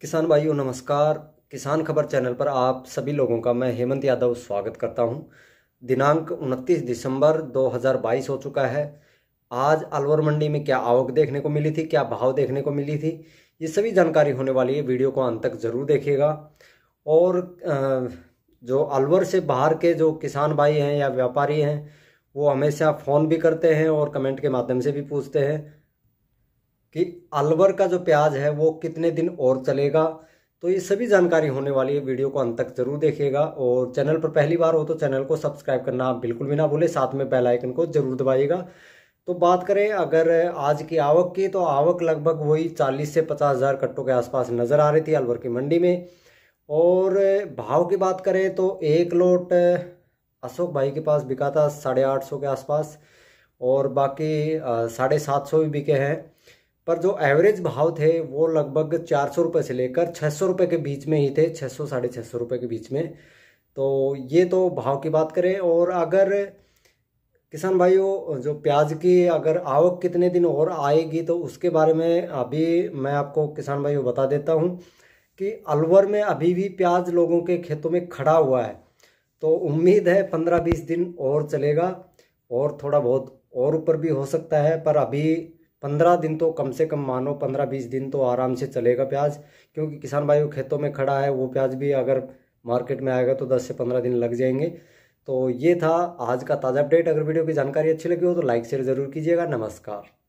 किसान भाइयों नमस्कार किसान खबर चैनल पर आप सभी लोगों का मैं हेमंत यादव स्वागत करता हूं दिनांक 29 दिसंबर 2022 हो चुका है आज अलवर मंडी में क्या आवक देखने को मिली थी क्या भाव देखने को मिली थी ये सभी जानकारी होने वाली है वीडियो को अंत तक ज़रूर देखिएगा और जो अलवर से बाहर के जो किसान भाई हैं या व्यापारी हैं वो हमेशा फ़ोन भी करते हैं और कमेंट के माध्यम से भी पूछते हैं कि अलवर का जो प्याज है वो कितने दिन और चलेगा तो ये सभी जानकारी होने वाली है वीडियो को अंत तक जरूर देखिएगा और चैनल पर पहली बार हो तो चैनल को सब्सक्राइब करना आप बिल्कुल भी ना भूलें साथ में बेल आइकन को जरूर दबाइएगा तो बात करें अगर आज की आवक की तो आवक लगभग वही चालीस से पचास हज़ार कट्टों के आसपास नज़र आ रही थी अलवर की मंडी में और भाव की बात करें तो एक लोट अशोक भाई के पास बिका था साढ़े आठ सौ के आसपास और बाकी साढ़े सात सौ भी बिके हैं पर जो एवरेज भाव थे वो लगभग चार सौ रुपये से लेकर छः सौ रुपये के बीच में ही थे छः सौ साढ़े छः सौ रुपये के बीच में तो ये तो भाव की बात करें और अगर किसान भाइयों जो प्याज की अगर आवक कितने दिन और आएगी तो उसके बारे में अभी मैं आपको किसान भाइयों बता देता हूँ कि अलवर में अभी भी प्याज लोगों के खेतों में खड़ा हुआ है तो उम्मीद है पंद्रह बीस दिन और चलेगा और थोड़ा बहुत और ऊपर भी हो सकता है पर अभी पंद्रह दिन तो कम से कम मानो पंद्रह बीस दिन तो आराम से चलेगा प्याज क्योंकि किसान भाई खेतों में खड़ा है वो प्याज भी अगर मार्केट में आएगा तो दस से पंद्रह दिन लग जाएंगे तो ये था आज का ताज़ा अपडेट अगर वीडियो की जानकारी अच्छी लगी हो तो लाइक शेयर ज़रूर कीजिएगा नमस्कार